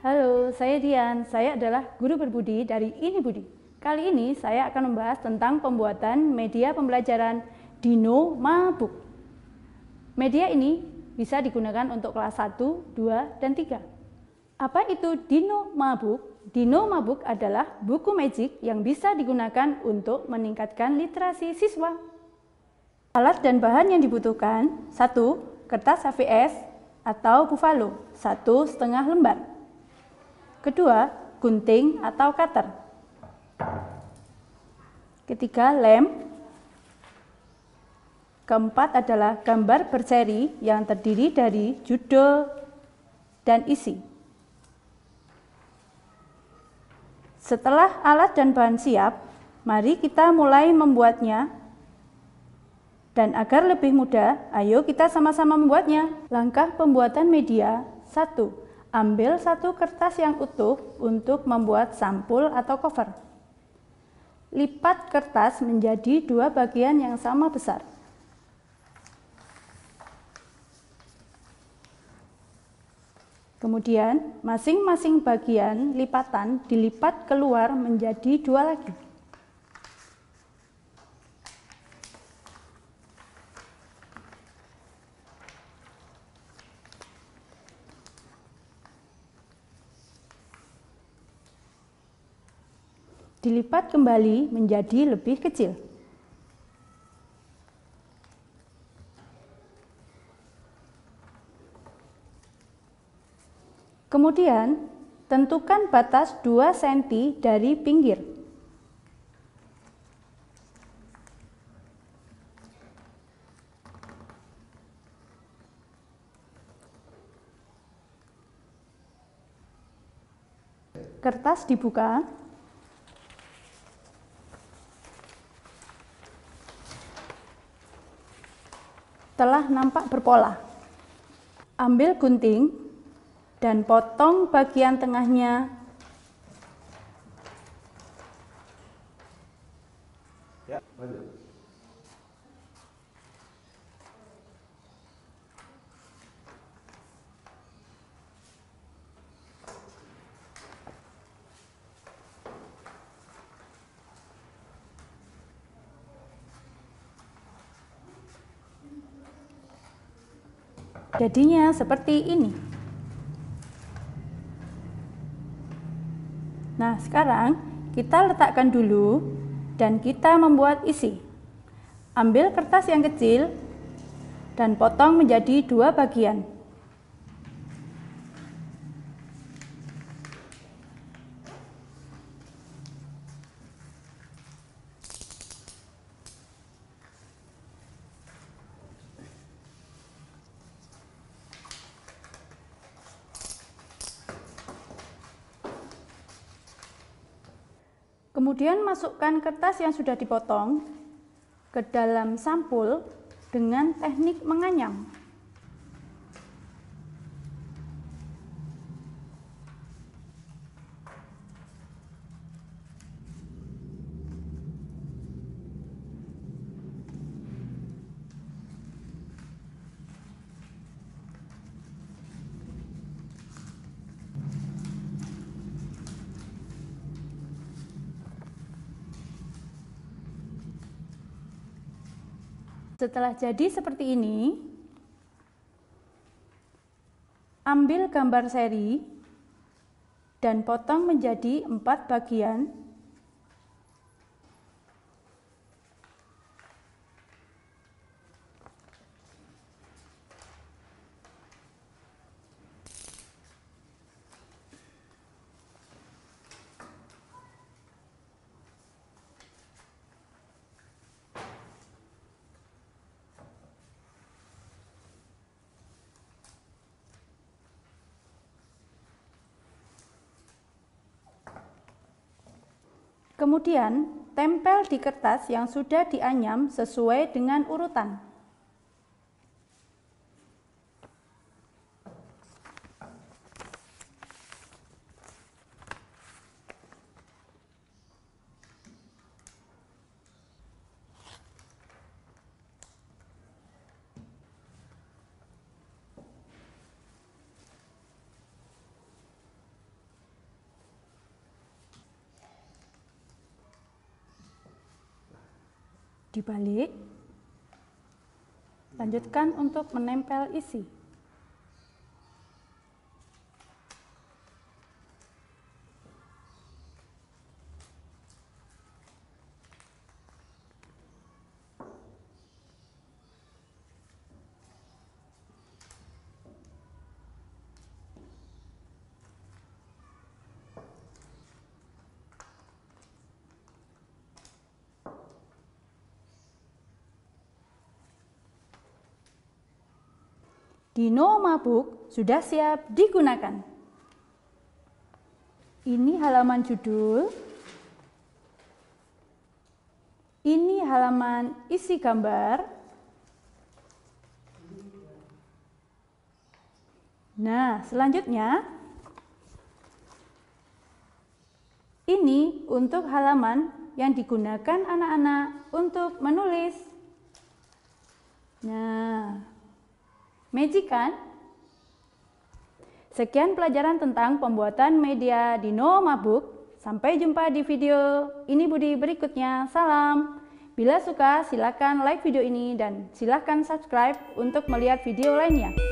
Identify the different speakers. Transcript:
Speaker 1: Halo, saya Dian. Saya adalah guru berbudi dari Ini Budi. Kali ini saya akan membahas tentang pembuatan media pembelajaran Dino Mabuk. Media ini bisa digunakan untuk kelas 1, 2, dan 3. Apa itu Dino Mabuk? Dino Mabuk adalah buku magic yang bisa digunakan untuk meningkatkan literasi siswa. Alat dan bahan yang dibutuhkan satu Kertas HVS atau buffalo setengah lembar Kedua, gunting atau cutter. Ketiga, lem. Keempat adalah gambar berseri yang terdiri dari judul dan isi. Setelah alat dan bahan siap, mari kita mulai membuatnya. Dan agar lebih mudah, ayo kita sama-sama membuatnya. Langkah pembuatan media 1 Ambil satu kertas yang utuh untuk membuat sampul atau cover. Lipat kertas menjadi dua bagian yang sama besar. Kemudian, masing-masing bagian lipatan dilipat keluar menjadi dua lagi. dilipat kembali menjadi lebih kecil. Kemudian, tentukan batas 2 cm dari pinggir. Kertas dibuka telah nampak berpola. Ambil gunting dan potong bagian tengahnya Ya, lanjut. Jadinya seperti ini. Nah, sekarang kita letakkan dulu dan kita membuat isi. Ambil kertas yang kecil dan potong menjadi dua bagian. Kemudian masukkan kertas yang sudah dipotong ke dalam sampul dengan teknik menganyam. Setelah jadi seperti ini, ambil gambar seri dan potong menjadi empat bagian Kemudian, tempel di kertas yang sudah dianyam sesuai dengan urutan. dibalik. Lanjutkan untuk menempel isi. Dino mabuk sudah siap digunakan. Ini halaman judul. Ini halaman isi gambar. Nah, selanjutnya ini untuk halaman yang digunakan anak-anak untuk menulis. Nah, Magic kan? Sekian pelajaran tentang pembuatan media Dino book. Sampai jumpa di video ini Budi berikutnya. Salam. Bila suka silakan like video ini dan silakan subscribe untuk melihat video lainnya.